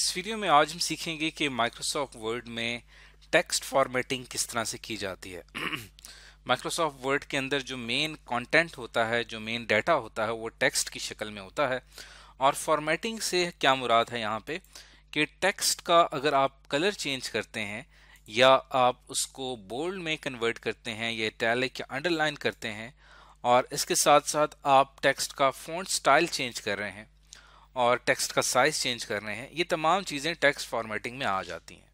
इस वीडियो में आज हम सीखेंगे कि माइक्रोसॉफ्ट वर्ड में टेक्स्ट फॉर्मेटिंग किस तरह से की जाती है माइक्रोसॉफ्ट वर्ड के अंदर जो मेन कंटेंट होता है जो मेन डाटा होता है वो टेक्स्ट की शक्ल में होता है और फॉर्मेटिंग से क्या मुराद है यहाँ पे कि टेक्स्ट का अगर आप कलर चेंज करते हैं या आप उसको बोल्ड में कन्वर्ट करते हैं या टैलिक या अंडरलाइन करते हैं और इसके साथ साथ आप टेक्स्ट का फोन स्टाइल चेंज कर रहे हैं और टेक्स्ट का साइज़ चेंज करने हैं ये तमाम चीज़ें टेक्स्ट फॉर्मेटिंग में आ जाती हैं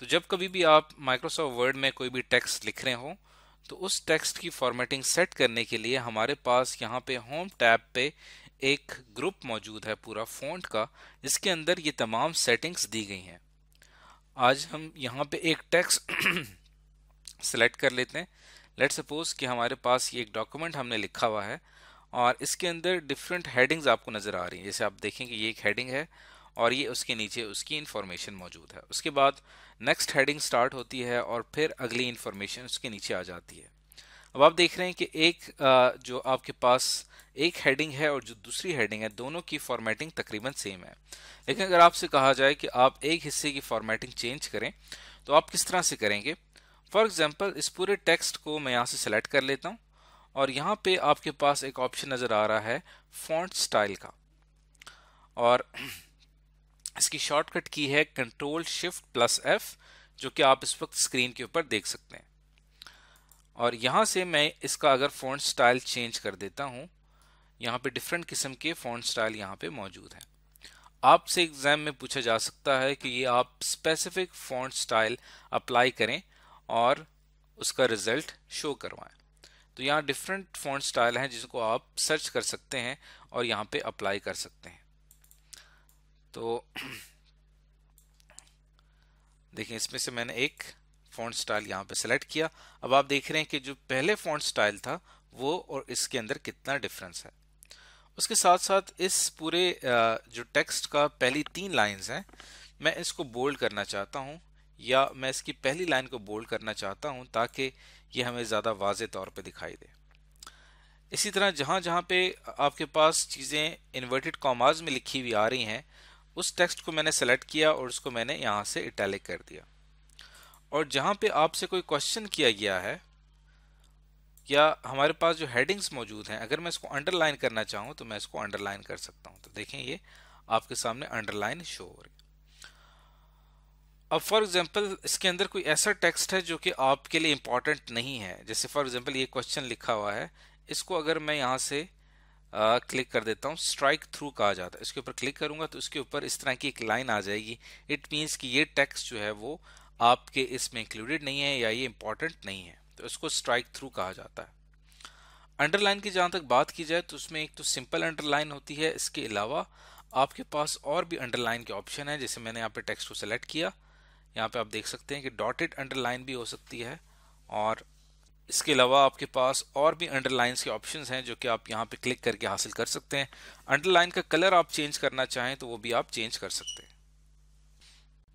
तो जब कभी भी आप माइक्रोसॉफ्ट वर्ड में कोई भी टेक्स्ट लिख रहे हो तो उस टेक्स्ट की फॉर्मेटिंग सेट करने के लिए हमारे पास यहाँ पे होम टैब पे एक ग्रुप मौजूद है पूरा फ़ॉन्ट का जिसके अंदर ये तमाम सेटिंग्स दी गई हैं आज हम यहाँ पे एक टेक्स्ट सेलेक्ट कर लेते हैं लेट सपोज कि हमारे पास ये एक डॉक्यूमेंट हमने लिखा हुआ है और इसके अंदर डिफरेंट हेडिंग्स आपको नज़र आ रही हैं जैसे आप देखेंगे ये एक हेडिंग है और ये उसके नीचे उसकी इन्फॉर्मेशन मौजूद है उसके बाद नेक्स्ट हेडिंग स्टार्ट होती है और फिर अगली इन्फॉर्मेशन उसके नीचे आ जाती है अब आप देख रहे हैं कि एक जो आपके पास एक हेडिंग है और जो दूसरी हेडिंग है दोनों की फॉर्मेटिंग तकरीबन सेम है लेकिन अगर आपसे कहा जाए कि आप एक हिस्से की फॉर्मेटिंग चेंज करें तो आप किस तरह से करेंगे फॉर एग्ज़ाम्पल इस पूरे टेक्स्ट को मैं यहाँ से सेलेक्ट कर लेता हूँ और यहाँ पे आपके पास एक ऑप्शन नज़र आ रहा है फॉन्ट स्टाइल का और इसकी शॉर्टकट की है कंट्रोल शिफ्ट प्लस एफ जो कि आप इस वक्त स्क्रीन के ऊपर देख सकते हैं और यहाँ से मैं इसका अगर फॉन्ट स्टाइल चेंज कर देता हूँ यहाँ पे डिफरेंट किस्म के फॉन्ट स्टाइल यहाँ पे मौजूद हैं आपसे एग्ज़ाम में पूछा जा सकता है कि ये आप स्पेसिफिक फॉन्ट स्टाइल अप्लाई करें और उसका रिज़ल्ट शो करवाएं तो यहाँ डिफरेंट फॉन्ट स्टाइल हैं जिसको आप सर्च कर सकते हैं और यहाँ पे अप्लाई कर सकते हैं तो देखिए इसमें से मैंने एक फॉन्ट स्टाइल यहाँ पे सेलेक्ट किया अब आप देख रहे हैं कि जो पहले फॉन्ट स्टाइल था वो और इसके अंदर कितना डिफरेंस है उसके साथ साथ इस पूरे जो टेक्स्ट का पहली तीन लाइंस हैं मैं इसको बोल्ड करना चाहता हूँ या मैं इसकी पहली लाइन को बोल्ड करना चाहता हूँ ताकि ये हमें ज़्यादा वाज तौर पर दिखाई दे इसी तरह जहाँ जहाँ पे आपके पास चीज़ें इन्वर्टेड कॉमाज में लिखी हुई आ रही हैं उस टेक्स्ट को मैंने सेलेक्ट किया और उसको मैंने यहाँ से इटैलिक कर दिया और जहाँ पे आपसे कोई क्वेश्चन किया गया है या हमारे पास जो हेडिंग्स मौजूद हैं अगर मैं इसको अंडरलाइन करना चाहूँ तो मैं इसको अंडरलाइन कर सकता हूँ तो देखें ये आपके सामने अंडरलाइन शो हो रही अब फॉर एग्जांपल इसके अंदर कोई ऐसा टेक्स्ट है जो कि आपके लिए इम्पॉर्टेंट नहीं है जैसे फॉर एग्जांपल ये क्वेश्चन लिखा हुआ है इसको अगर मैं यहाँ से आ, क्लिक कर देता हूँ स्ट्राइक थ्रू कहा जाता है इसके ऊपर क्लिक करूँगा तो इसके ऊपर इस तरह की एक लाइन आ जाएगी इट मीन्स कि ये टेक्स्ट जो है वो आपके इसमें इंक्लूडेड नहीं है या ये इम्पॉर्टेंट नहीं है तो इसको स्ट्राइक थ्रू कहा जाता है अंडरलाइन की जहाँ तक बात की जाए तो उसमें एक तो सिंपल अंडरलाइन होती है इसके अलावा आपके पास और भी अंडरलाइन के ऑप्शन है जैसे मैंने यहाँ पे टेक्स्ट को सेलेक्ट किया यहाँ पे आप देख सकते हैं कि डॉटेड अंडरलाइन भी हो सकती है और इसके अलावा आपके पास और भी अंडरलाइंस के ऑप्शंस हैं जो कि आप यहाँ पे क्लिक करके हासिल कर सकते हैं अंडरलाइन का कलर आप चेंज करना चाहें तो वो भी आप चेंज कर सकते हैं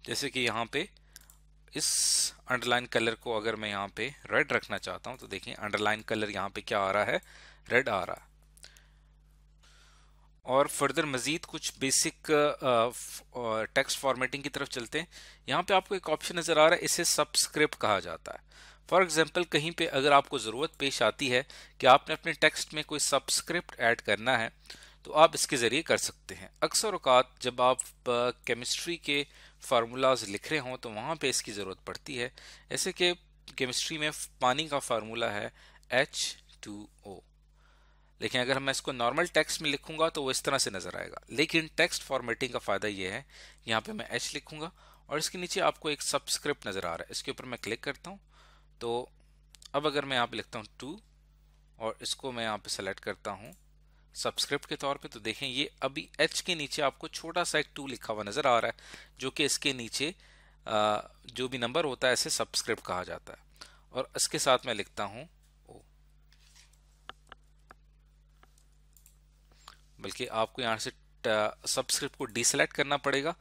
जैसे कि यहाँ पे इस अंडरलाइन कलर को अगर मैं यहाँ पे रेड रखना चाहता हूँ तो देखें अंडरलाइन कलर यहाँ पे क्या आ रहा है रेड आ रहा है और फर्दर मज़ीद कुछ बेसिक टेक्स्ट फॉर्मेटिंग की तरफ चलते हैं यहाँ पे आपको एक ऑप्शन नज़र आ रहा है इसे सबस्क्रिप्ट कहा जाता है फॉर एग्ज़ाम्पल कहीं पे अगर आपको ज़रूरत पेश आती है कि आपने अपने टेक्स्ट में कोई सबस्क्रिप्ट ऐड करना है तो आप इसके ज़रिए कर सकते हैं अक्सर अवकात जब आप केमिस्ट्री uh, के फार्मूलाज लिख रहे हों तो वहाँ पर इसकी ज़रूरत पड़ती है ऐसे कि केमिस्ट्री में पानी का फार्मूला है एच टू ओ लेकिन अगर मैं इसको नॉर्मल टेक्स्ट में लिखूंगा तो वो इस तरह से नज़र आएगा लेकिन टेक्स्ट फॉर्मेटिंग का फ़ायदा ये है यहाँ पे मैं एच लिखूंगा और इसके नीचे आपको एक सब्सक्रिप्ट नज़र आ रहा है इसके ऊपर मैं क्लिक करता हूँ तो अब अगर मैं यहाँ पे लिखता हूँ टू और इसको मैं यहाँ पे सेलेक्ट करता हूँ सब्सक्रिप्ट के तौर पर तो देखें ये अभी एच के नीचे आपको छोटा सा एक टू लिखा हुआ नज़र आ रहा है जो कि इसके नीचे जो भी नंबर होता है इसे सब्सक्रिप्ट कहा जाता है और इसके साथ मैं लिखता हूँ बल्कि आपको यहाँ से सब्सक्रिप्ट को डिसलेक्ट करना पड़ेगा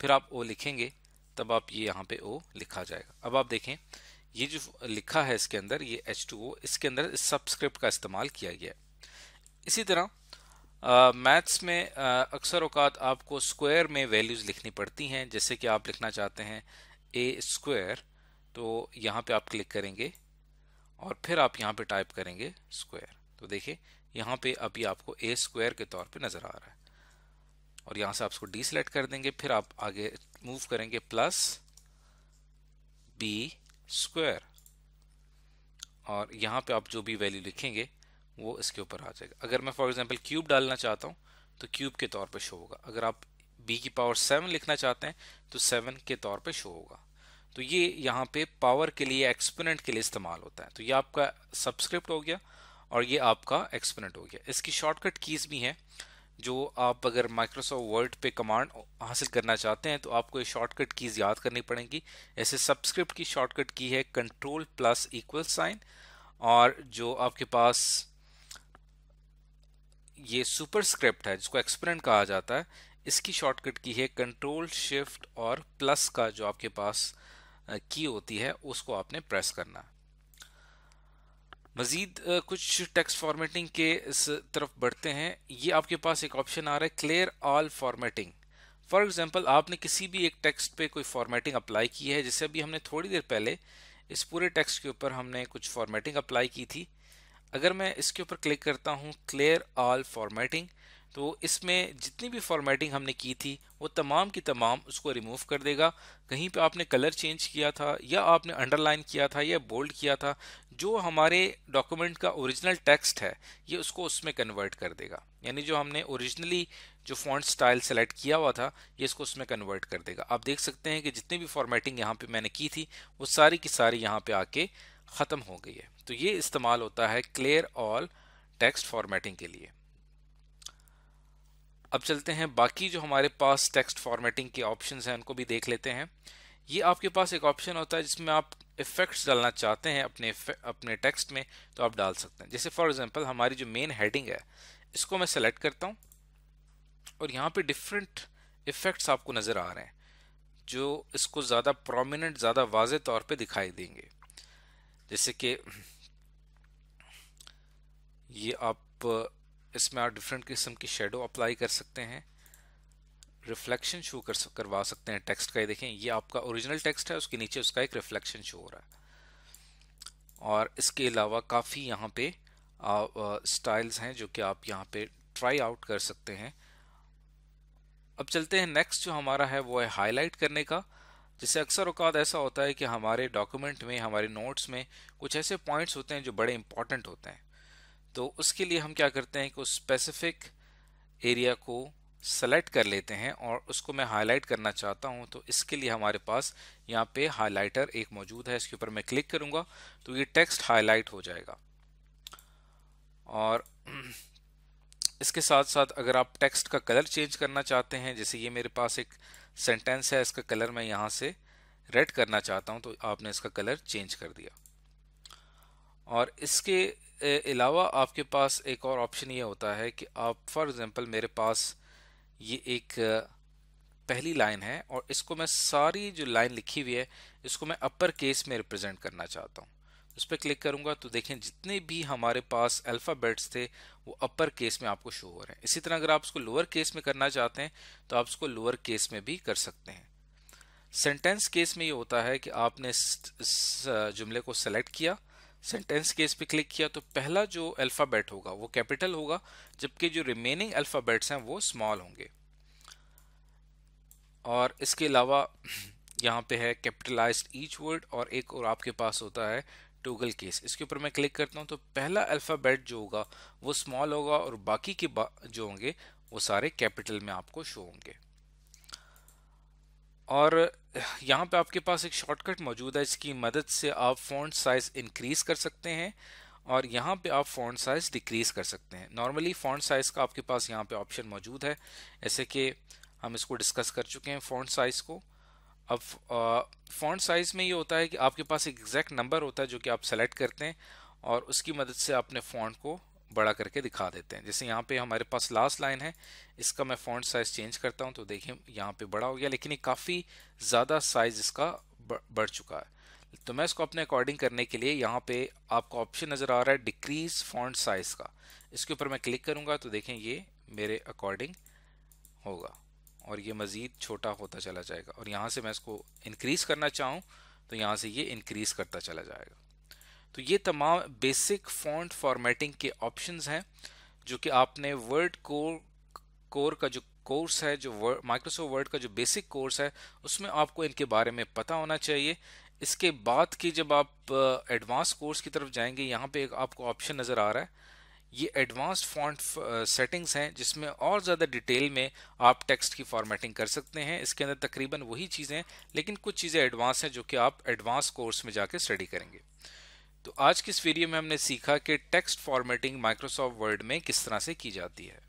फिर आप ओ लिखेंगे तब आप ये यहाँ पे ओ लिखा जाएगा अब आप देखें ये जो लिखा है इसके अंदर ये एच टू ओ इसके अंदर इस सब्सक्रिप्ट का इस्तेमाल किया गया है इसी तरह मैथ्स में अक्सर अवकात आपको स्क्वायर में वैल्यूज़ लिखनी पड़ती हैं जैसे कि आप लिखना चाहते हैं ए स्क्वायर तो यहाँ पे आप क्लिक करेंगे और फिर आप यहाँ पे टाइप करेंगे स्क्वायर तो देखिए यहाँ पे अभी आपको ए स्क्वायर के तौर पे नज़र आ रहा है और यहाँ से आप इसको सेलेक्ट कर देंगे फिर आप आगे मूव करेंगे प्लस बी स्क्वायर और यहाँ पे आप जो भी वैल्यू लिखेंगे वो इसके ऊपर आ जाएगा अगर मैं फॉर एग्जांपल क्यूब डालना चाहता हूँ तो क्यूब के तौर पर शो होगा अगर आप बी की पावर सेवन लिखना चाहते हैं तो सेवन के तौर पर शो होगा तो ये यहाँ पे पावर के लिए एक्सपोनेंट के लिए इस्तेमाल होता है तो ये आपका सब्सक्रिप्ट हो गया और ये आपका एक्सपोनेंट हो गया इसकी शॉर्टकट कीज़ भी हैं जो आप अगर माइक्रोसॉफ्ट वर्ड पे कमांड हासिल करना चाहते हैं तो आपको ये शॉर्टकट कीज़ याद करनी पड़ेंगी ऐसे सब्सक्रिप्ट की शॉर्टकट की है कंट्रोल प्लस इक्वल साइन और जो आपके पास ये सुपर स्क्रिप्ट है जिसको एक्सपोनेंट कहा जाता है इसकी शॉर्टकट की है कंट्रोल शिफ्ट और प्लस का जो आपके पास की होती है उसको आपने प्रेस करना मज़ीद कुछ टेक्स्ट फॉर्मेटिंग के इस तरफ बढ़ते हैं ये आपके पास एक ऑप्शन आ रहा है clear all formatting for example आपने किसी भी एक टेक्स्ट पे कोई फॉर्मेटिंग अप्लाई की है जिससे अभी हमने थोड़ी देर पहले इस पूरे टेक्स्ट के ऊपर हमने कुछ फॉर्मेटिंग अप्लाई की थी अगर मैं इसके ऊपर क्लिक करता हूँ क्लियर ऑल फॉर्मेटिंग तो इसमें जितनी भी फॉर्मेटिंग हमने की थी वो तमाम की तमाम उसको रिमूव कर देगा कहीं पे आपने कलर चेंज किया था या आपने अंडरलाइन किया था या बोल्ड किया था जो हमारे डॉक्यूमेंट का ओरिजिनल टेक्स्ट है ये उसको उसमें कन्वर्ट कर देगा यानी जो हमने ओरिजिनली जो फॉन्ट स्टाइल सेलेक्ट किया हुआ था ये इसको उसमें कन्वर्ट कर देगा आप देख सकते हैं कि जितनी भी फॉर्मेटिंग यहाँ पर मैंने की थी वो सारी की सारी यहाँ पर आके ख़त्म हो गई है तो ये इस्तेमाल होता है क्लियर ऑल टेक्स्ट फॉर्मेटिंग के लिए अब चलते हैं बाकी जो हमारे पास टेक्स्ट फॉर्मेटिंग के ऑप्शन हैं उनको भी देख लेते हैं ये आपके पास एक ऑप्शन होता है जिसमें आप इफ़ेक्ट्स डालना चाहते हैं अपने अपने टेक्स्ट में तो आप डाल सकते हैं जैसे फॉर एग्जांपल हमारी जो मेन हेडिंग है इसको मैं सेलेक्ट करता हूँ और यहाँ पे डिफरेंट इफ़ेक्ट्स आपको नज़र आ रहे हैं जो इसको ज़्यादा प्रोमिनेंट ज़्यादा वाज तौर पर दिखाई देंगे जैसे कि ये आप इसमें आप डिफरेंट किस्म की शेडो अप्लाई कर सकते हैं रिफ्लेक्शन शो कर करवा सकते हैं टेक्स्ट का ये देखें ये आपका ओरिजिनल टेक्स्ट है उसके नीचे उसका एक रिफ्लेक्शन शो हो रहा है और इसके अलावा काफ़ी यहाँ पे स्टाइल्स हैं जो कि आप यहाँ पे ट्राई आउट कर सकते हैं अब चलते हैं नेक्स्ट जो हमारा है वो है हाईलाइट करने का जिससे अक्सर अवकात ऐसा होता है कि हमारे डॉक्यूमेंट में हमारे नोट्स में कुछ ऐसे पॉइंट्स होते हैं जो बड़े इंपॉर्टेंट होते हैं तो उसके लिए हम क्या करते हैं कि उस स्पेसिफिक एरिया को सेलेक्ट कर लेते हैं और उसको मैं हाईलाइट करना चाहता हूं तो इसके लिए हमारे पास यहाँ पे हाईलाइटर एक मौजूद है इसके ऊपर मैं क्लिक करूँगा तो ये टेक्स्ट हाईलाइट हो जाएगा और इसके साथ साथ अगर आप टेक्स्ट का कलर चेंज करना चाहते हैं जैसे ये मेरे पास एक सेंटेंस है इसका कलर मैं यहाँ से रेड करना चाहता हूँ तो आपने इसका कलर चेंज कर दिया और इसके अलावा आपके पास एक और ऑप्शन ये होता है कि आप फॉर एग्ज़ाम्पल मेरे पास ये एक पहली लाइन है और इसको मैं सारी जो लाइन लिखी हुई है इसको मैं अपर केस में रिप्रेजेंट करना चाहता हूँ उस पर क्लिक करूँगा तो देखें जितने भी हमारे पास अल्फ़ाबेट्स थे वो अपर केस में आपको शो हो रहे हैं इसी तरह अगर आप उसको लोअर केस में करना चाहते हैं तो आप उसको लोअर केस में भी कर सकते हैं सेंटेंस केस में ये होता है कि आपने इस जुमले को सेलेक्ट किया सेंटेंस केस पे क्लिक किया तो पहला जो अल्फ़ाबेट होगा वो कैपिटल होगा जबकि जो रिमेनिंग अल्फ़ाबेट्स हैं वो स्मॉल होंगे और इसके अलावा यहाँ पे है कैपिटलाइज ईच वर्ड और एक और आपके पास होता है टूगल केस इसके ऊपर मैं क्लिक करता हूँ तो पहला अल्फ़ाबेट जो होगा वो स्मॉल होगा और बाकी के बा, जो होंगे वो सारे कैपिटल में आपको शो होंगे और यहाँ पे आपके पास एक शॉर्टकट मौजूद है इसकी मदद से आप फ़ॉन्ट साइज़ इंक्रीज़ कर सकते हैं और यहाँ पे आप फ़ॉन्ट साइज़ डिक्रीज़ कर सकते हैं नॉर्मली फ़ॉन्ट साइज़ का आपके पास यहाँ पे ऑप्शन मौजूद है ऐसे कि हम इसको डिस्कस कर चुके हैं फ़ॉन्ट साइज़ को अब फ़ॉन्ट साइज़ में ये होता है कि आपके पास एक एग्जैक्ट नंबर होता है जो कि आप सेलेक्ट करते हैं और उसकी मदद से अपने फ़ॉन्ट को बड़ा करके दिखा देते हैं जैसे यहाँ पे हमारे पास लास्ट लाइन है इसका मैं फॉन्ट साइज चेंज करता हूँ तो देखिए यहाँ पे बड़ा हो गया लेकिन ये काफ़ी ज़्यादा साइज इसका बढ़ चुका है तो मैं इसको अपने अकॉर्डिंग करने के लिए यहाँ पे आपको ऑप्शन नज़र आ रहा है डिक्रीज फॉन्ट साइज़ का इसके ऊपर मैं क्लिक करूँगा तो देखें ये मेरे अकॉर्डिंग होगा और ये मज़ीद छोटा होता चला जाएगा और यहाँ से मैं इसको इनक्रीज़ करना चाहूँ तो यहाँ से ये इनक्रीज़ करता चला जाएगा तो ये तमाम बेसिक फॉन्ट फॉर्मेटिंग के ऑप्शंस हैं जो कि आपने वर्ड कोर कोर का जो कोर्स है जो माइक्रोसॉफ्ट वर्ड का जो बेसिक कोर्स है उसमें आपको इनके बारे में पता होना चाहिए इसके बाद की जब आप एडवांस कोर्स की तरफ जाएंगे यहाँ पे एक आपको ऑप्शन नज़र आ रहा है ये एडवांस फॉन्ट सेटिंग्स हैं जिसमें और ज़्यादा डिटेल में आप टेक्स्ट की फॉर्मेटिंग कर सकते हैं इसके अंदर तकरीबन वही चीज़ें लेकिन कुछ चीज़ें एडवांस हैं जो कि आप एडवांस कोर्स में जाके स्टडी करेंगे तो आज के इस वीडियो में हमने सीखा कि टेक्स्ट फॉर्मेटिंग माइक्रोसॉफ्ट वर्ड में किस तरह से की जाती है